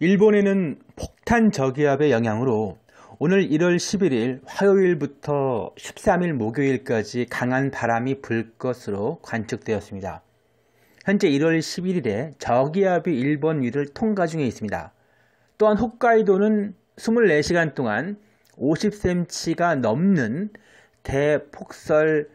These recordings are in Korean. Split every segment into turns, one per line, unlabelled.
일본에는 폭탄 저기압의 영향으로 오늘 1월 11일 화요일부터 13일 목요일까지 강한 바람이 불 것으로 관측되었습니다. 현재 1월 11일에 저기압이 일본 위를 통과 중에 있습니다. 또한 홋카이도는 24시간 동안 50cm가 넘는 대폭설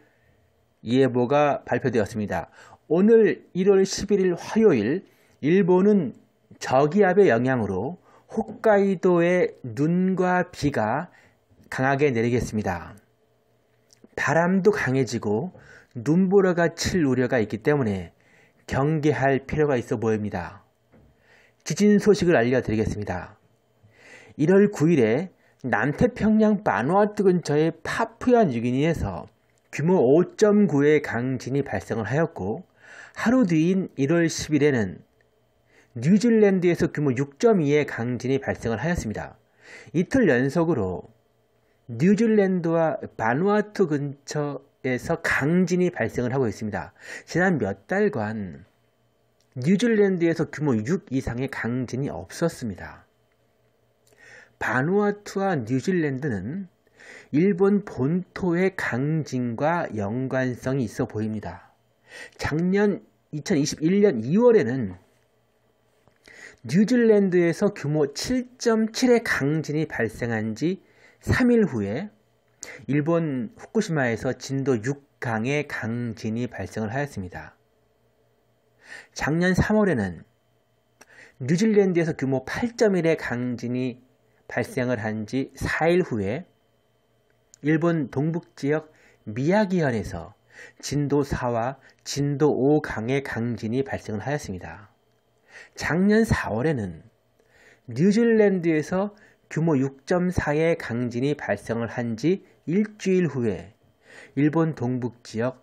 예보가 발표되었습니다. 오늘 1월 11일 화요일 일본은 저기압의 영향으로 홋카이도에 눈과 비가 강하게 내리겠습니다. 바람도 강해지고 눈보라가 칠 우려가 있기 때문에 경계할 필요가 있어 보입니다. 지진 소식을 알려드리겠습니다. 1월 9일에 남태평양 바누아트 근처의 파푸야 뉴기니에서 규모 5.9의 강진이 발생을 하였고 하루 뒤인 1월 10일에는 뉴질랜드에서 규모 6.2의 강진이 발생을 하였습니다. 이틀 연속으로 뉴질랜드와 바누아투 근처에서 강진이 발생을 하고 있습니다. 지난 몇 달간 뉴질랜드에서 규모 6 이상의 강진이 없었습니다. 바누아투와 뉴질랜드는 일본 본토의 강진과 연관성이 있어 보입니다. 작년 2021년 2월에는 뉴질랜드에서 규모 7.7의 강진이 발생한 지 3일 후에 일본 후쿠시마에서 진도 6강의 강진이 발생을 하였습니다. 작년 3월에는 뉴질랜드에서 규모 8.1의 강진이 발생을 한 지 4일 후에 일본 동북지역 미야기현에서 진도 4와 진도 5강의 강진이 발생을 하였습니다. 작년 4월에는 뉴질랜드에서 규모 6.4의 강진이 발생을 한 지 일주일 후에 일본 동북 지역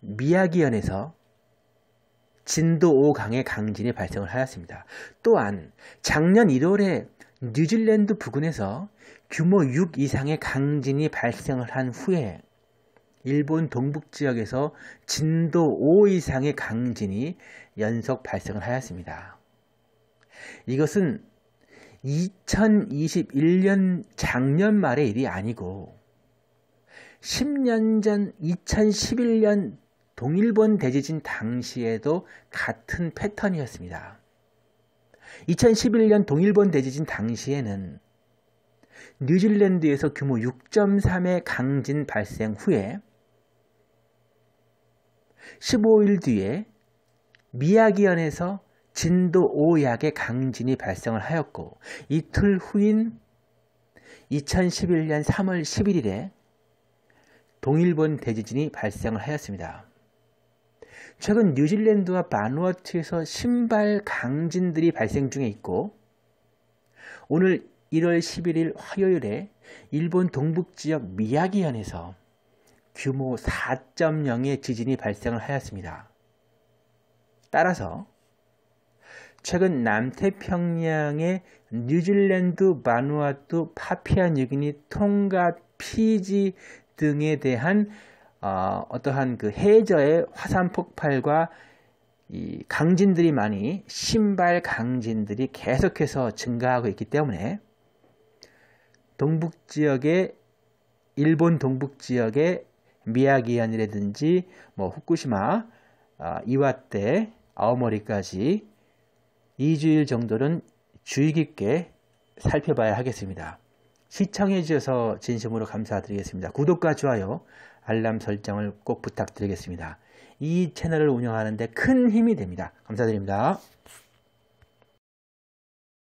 미야기현에서 진도 5강의 강진이 발생을 하였습니다. 또한 작년 1월에 뉴질랜드 부근에서 규모 6 이상의 강진이 발생을 한 후에 일본 동북 지역에서 진도 5 이상의 강진이 연속 발생을 하였습니다. 이것은 2021년 작년 말의 일이 아니고 10년 전 2011년 동일본 대지진 당시에도 같은 패턴이었습니다. 2011년 동일본 대지진 당시에는 뉴질랜드에서 규모 6.3의 강진 발생 후에 15일 뒤에 미야기현에서 진도 5약의 강진이 발생을 하였고 이틀 후인 2011년 3월 11일에 동일본 대지진이 발생을 하였습니다. 최근 뉴질랜드와 바누아투에서 신발 강진들이 발생 중에 있고 오늘 1월 11일 화요일에 일본 동북지역 미야기현에서 규모 4.0의 지진이 발생을 하였습니다. 따라서 최근 남태평양의 뉴질랜드, 마누아투, 파피아 뉴기니, 통가, 피지 등에 대한 어, 어떠한 그 해저의 화산 폭발과 이 강진들이 많이 신발 강진들이 계속해서 증가하고 있기 때문에 동북 지역의 일본 동북 지역의 미야기현이라든지 뭐 후쿠시마, 어, 아, 이와테, 아오모리까지 2주일 정도는 주의 깊게 살펴봐야 하겠습니다. 시청해 주셔서 진심으로 감사드리겠습니다. 구독과 좋아요, 알람 설정을 꼭 부탁드리겠습니다. 이 채널을 운영하는데 큰 힘이 됩니다. 감사드립니다.